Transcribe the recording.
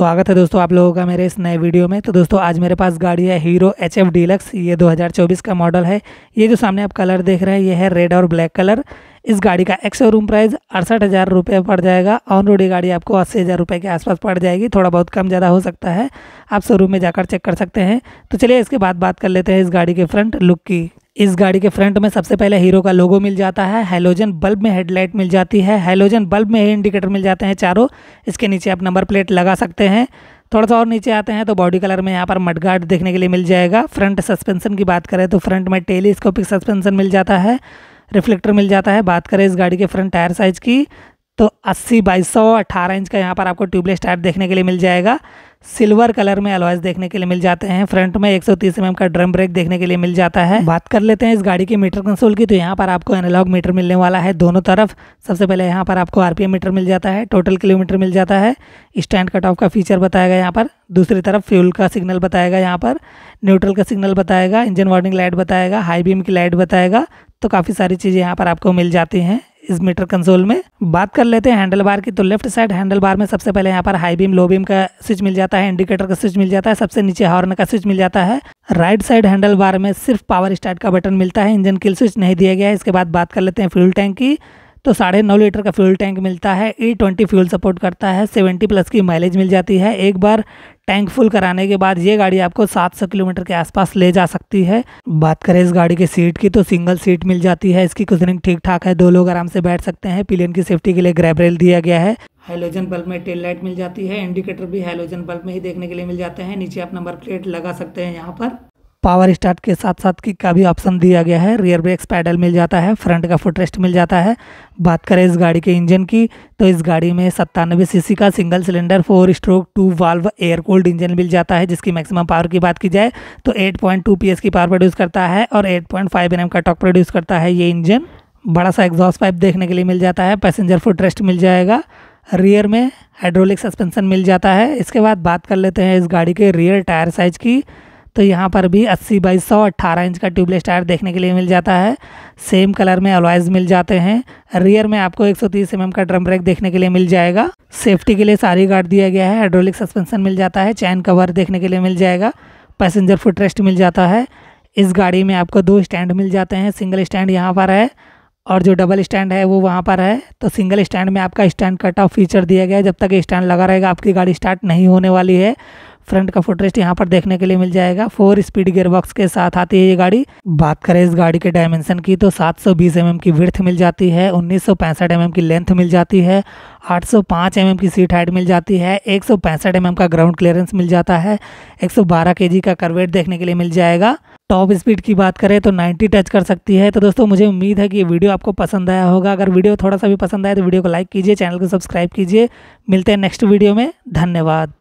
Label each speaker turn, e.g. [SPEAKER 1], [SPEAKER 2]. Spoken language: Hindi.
[SPEAKER 1] स्वागत है दोस्तों आप लोगों का मेरे इस नए वीडियो में तो दोस्तों आज मेरे पास गाड़ी है हीरो एच एफ डीलक्स ये 2024 का मॉडल है ये जो सामने आप कलर देख रहे हैं ये है रेड और ब्लैक कलर इस गाड़ी का एक्स रूम प्राइस अड़सठ हज़ार रुपये पड़ जाएगा ऑन रोड गाड़ी आपको अस्सी हज़ार रुपये के आसपास पड़ जाएगी थोड़ा बहुत कम ज़्यादा हो सकता है आप शोरूम में जाकर चेक कर सकते हैं तो चलिए इसके बाद बात कर लेते हैं इस गाड़ी के फ्रंट लुक की इस गाड़ी के फ्रंट में सबसे पहले हीरो का लोगो मिल जाता है हेलोजन बल्ब में हेडलाइट मिल जाती है हेलोजन बल्ब में ही इंडिकेटर मिल जाते हैं चारों इसके नीचे आप नंबर प्लेट लगा सकते हैं थोड़ा सा और नीचे आते हैं तो बॉडी कलर में यहाँ पर मडगार्ड देखने के लिए मिल जाएगा फ्रंट सस्पेंशन की बात करें तो फ्रंट में टेलीस्कोपिक सस्पेंशन मिल जाता है रिफ्लेक्टर मिल जाता है बात करें इस गाड़ी के फ्रंट टायर साइज़ की तो अस्सी बाई सौ अट्ठारह इंच का यहाँ पर आपको ट्यूबलेस टायर देखने के लिए मिल जाएगा सिल्वर कलर में अलॉयस देखने के लिए मिल जाते हैं फ्रंट में 130 सौ mm का ड्रम ब्रेक देखने के लिए मिल जाता है बात कर लेते हैं इस गाड़ी के मीटर कंसोल की तो यहाँ पर आपको एनालॉग मीटर मिलने वाला है दोनों तरफ सबसे पहले यहाँ पर आपको आरपीएम मीटर मिल जाता है टोटल किलोमीटर मिल जाता है स्टैंड कट ऑफ का फीचर बताएगा यहाँ पर दूसरी तरफ फ्यूल का सिग्नल बताएगा यहाँ पर न्यूट्रल का सिग्नल बताएगा इंजन वार्निंग लाइट बताएगा हाई बीम की लाइट बताएगा तो काफ़ी सारी चीज़ें यहाँ पर आपको मिल जाती हैं इस मीटर कंसोल में बात कर लेते हैं हैंडल बार की तो लेफ्ट साइड हैंडल बार में सबसे पहले यहाँ पर हाई बीम लो बीम का स्विच मिल जाता है इंडिकेटर का स्विच मिल जाता है सबसे नीचे हॉर्न का स्विच मिल जाता है राइट साइड हैंडल बार में सिर्फ पावर स्टार्ट का बटन मिलता है इंजन किल स्विच नहीं दिया गया है इसके बाद बात कर लेते हैं फ्यूल टैंक की तो साढ़े नौ लीटर का फ्यूल टैंक मिलता है E e twenty fuel support करता है सेवेंटी प्लस की माइलेज मिल जाती है एक बार टैंक फुल कराने के बाद ये गाड़ी आपको 700 किलोमीटर के आसपास ले जा सकती है बात करें इस गाड़ी के सीट की तो सिंगल सीट मिल जाती है इसकी कुशनिंग ठीक ठाक है दो लोग आराम से बैठ सकते हैं पिलियन की सेफ्टी के लिए ग्रैब रेल दिया गया है हेलोजन बल्ब में टेल लाइट मिल जाती है इंडिकेटर भी हेलोजन बल्ब में ही देखने के लिए मिल जाते हैं नीचे आप नंबर प्लेट लगा सकते हैं यहाँ पर पावर स्टार्ट के साथ साथ किक का भी ऑप्शन दिया गया है रियर ब्रेक्स पैडल मिल जाता है फ्रंट का फुटरेस्ट मिल जाता है बात करें इस गाड़ी के इंजन की तो इस गाड़ी में सत्तानवे सीसी का single cylinder four stroke two valve air cooled engine मिल जाता है जिसकी मैक्सिमम पावर की बात की जाए तो 8.2 पॉइंट की पावर प्रोड्यूस करता है और एट पॉइंट का टॉक प्रोड्यूस करता है ये इंजन बड़ा सा एग्जॉस्ट पाइप देखने के लिए मिल जाता है पैसेंजर फुटरेस्ट मिल जाएगा रियर में हाइड्रोलिक सस्पेंसन मिल जाता है इसके बाद बात कर लेते हैं इस गाड़ी के रियर टायर साइज की तो यहाँ पर भी अस्सी बाई सौ अट्ठारह इंच का ट्यूबलेस टायर देखने के लिए मिल जाता है सेम कलर में अलॉयज मिल जाते हैं रियर में आपको 130 सौ mm का ड्रम ब्रेक देखने के लिए मिल जाएगा सेफ्टी के लिए सारी गार्ड दिया गया है हाइड्रोलिक सस्पेंशन मिल जाता है चैन कवर देखने के लिए मिल जाएगा पैसेंजर फुट रेस्ट मिल जाता है इस गाड़ी में आपको दो स्टैंड मिल जाते हैं सिंगल स्टैंड यहाँ पर है और जो डबल स्टैंड है वो वहाँ पर है तो सिंगल स्टैंड में आपका स्टैंड कट ऑफ फीचर दिया गया है जब तक स्टैंड लगा रहेगा आपकी गाड़ी स्टार्ट नहीं होने वाली है फ्रंट का फुटरेस्ट यहाँ पर देखने के लिए मिल जाएगा फोर स्पीड गियर बॉक्स के साथ आती है ये गाड़ी बात करें इस गाड़ी के डायमेंशन की तो 720 सौ mm की विर्थ मिल जाती है उन्नीस सौ mm की लेंथ मिल जाती है 805 सौ mm की सीट हाइट मिल जाती है एक सौ mm का ग्राउंड क्लियरेंस मिल जाता है 112 केजी का करवेट देखने के लिए मिल जाएगा टॉप स्पीड की बात करें तो 90 टच कर सकती है तो दोस्तों मुझे उम्मीद है कि ये वीडियो आपको पसंद आया होगा अगर वीडियो थोड़ा सा भी पसंद आए तो वीडियो को लाइक कीजिए चैनल को सब्सक्राइब कीजिए मिलते हैं नेक्स्ट वीडियो में धन्यवाद